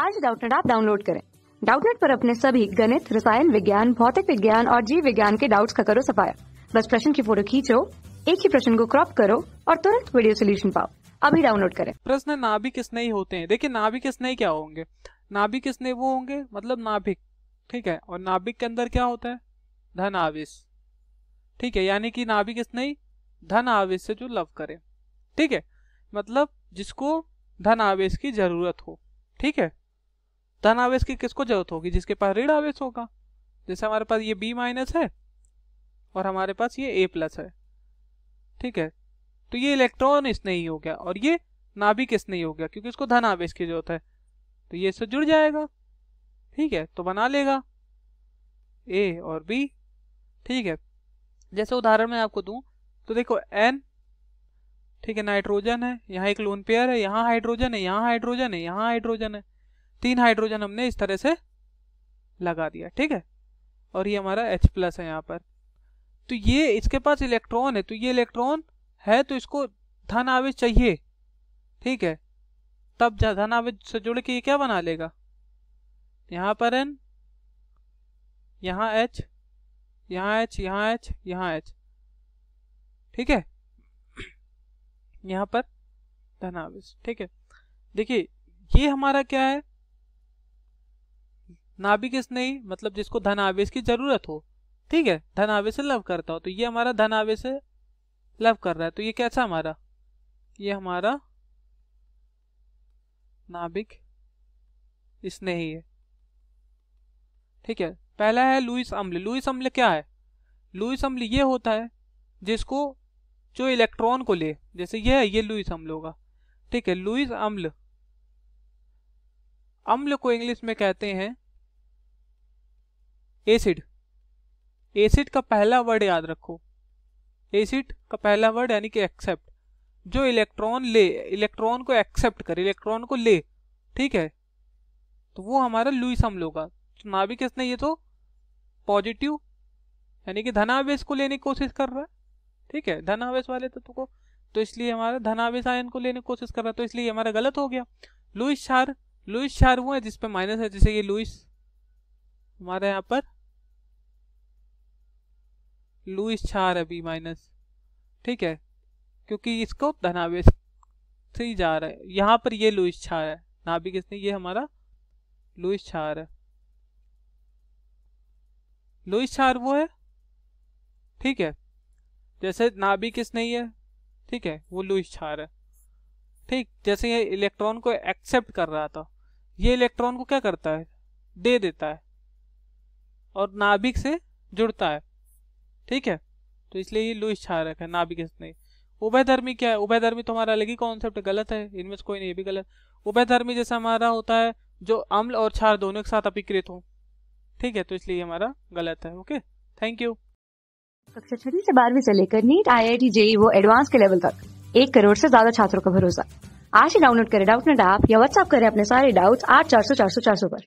आज डाउटनेट आप डाउनलोड करें डाउटनेट पर अपने सभी गणित रसायन विज्ञान भौतिक विज्ञान और जीव विज्ञान के डाउट्स का करो सफाया बस प्रश्न की फोटो खींचो एक ही प्रश्न को क्रॉप करो और तुरंत वीडियो सोल्यूशन पाओ अभी डाउनलोड करें प्रश्न नाभिक किसने ही होते हैं देखिए नाभिक किसने क्या होंगे नाभिक किसने वो होंगे मतलब नाभिक ठीक है और नाभिक के अंदर क्या होता है धन आवेश ठीक है यानी कि नाभिक किसने ही धन आवेश से जो लव करे ठीक है मतलब जिसको धन आवेश की जरूरत हो ठीक है धन आवेश की किसको जरूरत होगी जिसके पास ऋण आवेश होगा जैसे हमारे पास ये बी माइनस है और हमारे पास ये ए प्लस है ठीक है तो ये इलेक्ट्रॉन इसने ही हो गया और ये नाभिक इसने ही हो गया क्योंकि इसको धन आवेश की जरूरत है तो ये इससे जुड़ जाएगा ठीक है तो बना लेगा ए और बी ठीक है जैसे उदाहरण मैं आपको दूं तो देखो एन ठीक है नाइट्रोजन है यहाँ एक लोन पेयर है यहाँ हाइड्रोजन है यहाँ हाइड्रोजन है यहाँ हाइड्रोजन है तीन हाइड्रोजन हमने इस तरह से लगा दिया ठीक है और ये हमारा H प्लस है यहाँ पर तो ये इसके पास इलेक्ट्रॉन है तो ये इलेक्ट्रॉन है तो इसको धन आवेश चाहिए ठीक है तब धन आवेश से जुड़ के ये क्या बना लेगा यहाँ पर एन यहाँ एच यहाँ एच यहाँ एच यहाँ एच ठीक है यहाँ पर धनावेश ठीक है देखिए ये हमारा क्या है नाभिक इसने मतलब जिसको धन आवेश की जरूरत हो ठीक है धन आवेश से लव करता हो तो ये हमारा धन आवेश से लव कर रहा है तो ये कैसा हमारा ये हमारा नाभिक स्नेही है ठीक है पहला है लुइस अम्ल लुइस अम्ल क्या है लुइस अम्ल ये होता है जिसको जो इलेक्ट्रॉन को ले जैसे यह है ये लुइस अम्ल होगा ठीक है लुइस अम्ल अम्ल को इंग्लिश में कहते हैं एसिड एसिड का पहला वर्ड याद रखो एसिड का पहला वर्ड यानी कि एक्सेप्ट जो इलेक्ट्रॉन ले इलेक्ट्रॉन को एक्सेप्ट करे इलेक्ट्रॉन को ले ठीक है तो वो हमारा लुइस हम लोग तो नाभिक इसने ये तो पॉजिटिव यानी कि धनावेश को लेने की कोशिश कर रहा है ठीक है धनावेश वाले तत्व को तो इसलिए हमारा धनावेश आयन को लेने की कोशिश कर रहा है तो इसलिए हमारा गलत हो गया लुइस शार लुइस शार वो है जिसपे माइनस है जैसे ये लुइस हमारे यहाँ पर लुइस रहा अभी माइनस ठीक है क्योंकि इसको धनावेश से ही जा रहा है यहाँ पर ये लुइस छा है नाभिक इसने ये हमारा लुइस छार है लुइस छार वो है ठीक है जैसे नाभिक किस नहीं है ठीक है वो लुइस छार है ठीक जैसे ये इलेक्ट्रॉन को एक्सेप्ट कर रहा था ये इलेक्ट्रॉन को क्या करता है दे देता है और नाभिक से जुड़ता है ठीक है तो इसलिए ये लुइस इच्छारक है नाभिक नहीं उभयधर्मी क्या है उभयधर्मी तो हमारा अलग ही कॉन्सेप्ट गलत है इनमें से कोई नहीं ये भी गलत उभयधर्मी जैसा हमारा होता है जो अम्ल और क्षार दोनों के साथ अपिकृत हो ठीक है तो इसलिए हमारा गलत है ओके थैंक यू कक्षा छठी से बारहवीं से लेकर NEET I I T JEE वो एडवांस के लेवल तक एक करोड़ से ज्यादा छात्रों का भरोसा आज ही डाउनलोड करें डाउट नेट ऐप या व्हाट्सअप करें अपने सारे डाउट्स आठ चार सौ चार सौ चार सौ पर